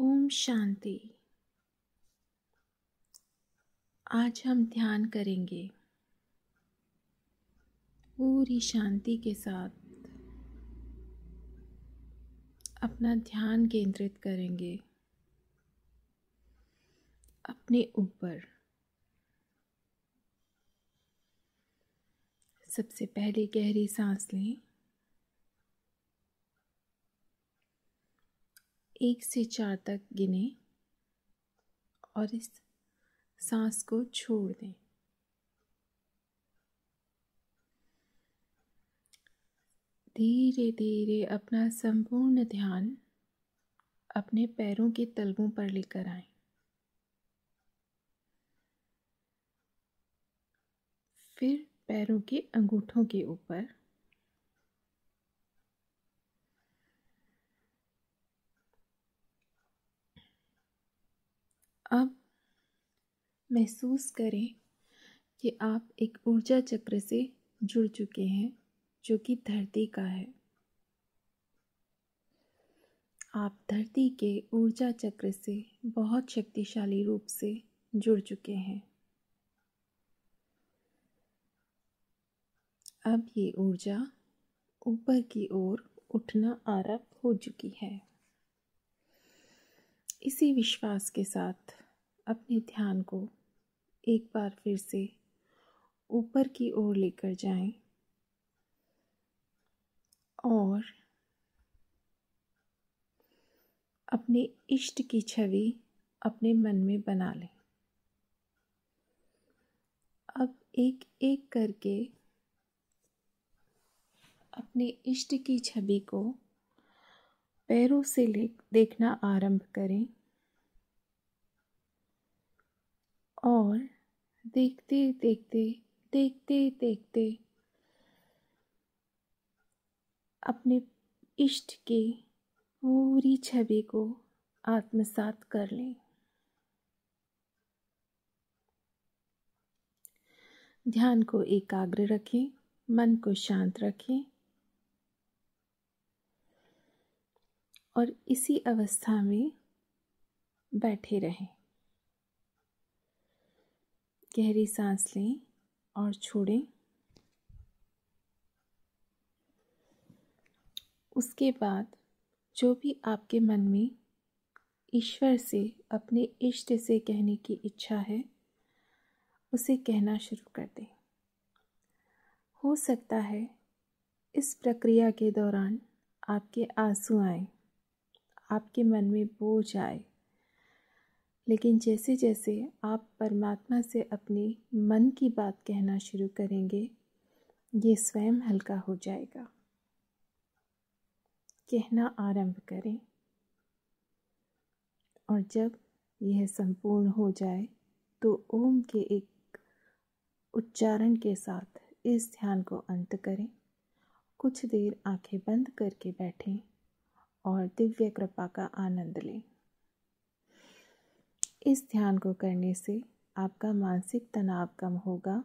ओम शांति आज हम ध्यान करेंगे पूरी शांति के साथ अपना ध्यान केंद्रित करेंगे अपने ऊपर सबसे पहले गहरी सांस लें एक से चार तक गिने और इस सांस को छोड़ दें धीरे धीरे अपना संपूर्ण ध्यान अपने पैरों के तलवों पर लेकर आए फिर पैरों के अंगूठों के ऊपर अब महसूस करें कि आप एक ऊर्जा चक्र से जुड़ चुके हैं जो कि धरती का है आप धरती के ऊर्जा चक्र से बहुत शक्तिशाली रूप से जुड़ चुके हैं अब ये ऊर्जा ऊपर की ओर उठना आरंभ हो चुकी है इसी विश्वास के साथ अपने ध्यान को एक बार फिर से ऊपर की ओर लेकर जाएं और अपने इष्ट की छवि अपने मन में बना लें अब एक एक करके अपने इष्ट की छवि को पैरों से ले देखना आरंभ करें और देखते देखते देखते देखते अपने इष्ट के पूरी छवि को आत्मसात कर लें ध्यान को एकाग्र रखें मन को शांत रखें और इसी अवस्था में बैठे रहें गहरी सांस लें और छोड़ें उसके बाद जो भी आपके मन में ईश्वर से अपने इष्ट से कहने की इच्छा है उसे कहना शुरू कर दें हो सकता है इस प्रक्रिया के दौरान आपके आंसू आए आपके मन में बोझ आए लेकिन जैसे जैसे आप परमात्मा से अपने मन की बात कहना शुरू करेंगे ये स्वयं हल्का हो जाएगा कहना आरंभ करें और जब यह संपूर्ण हो जाए तो ओम के एक उच्चारण के साथ इस ध्यान को अंत करें कुछ देर आंखें बंद करके बैठें और दिव्य कृपा का आनंद लें इस ध्यान को करने से आपका मानसिक तनाव कम होगा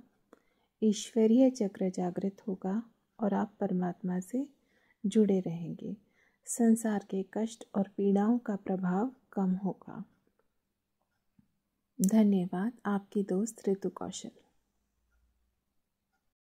ईश्वरीय चक्र जागृत होगा और आप परमात्मा से जुड़े रहेंगे संसार के कष्ट और पीड़ाओं का प्रभाव कम होगा धन्यवाद आपकी दोस्त ऋतु कौशल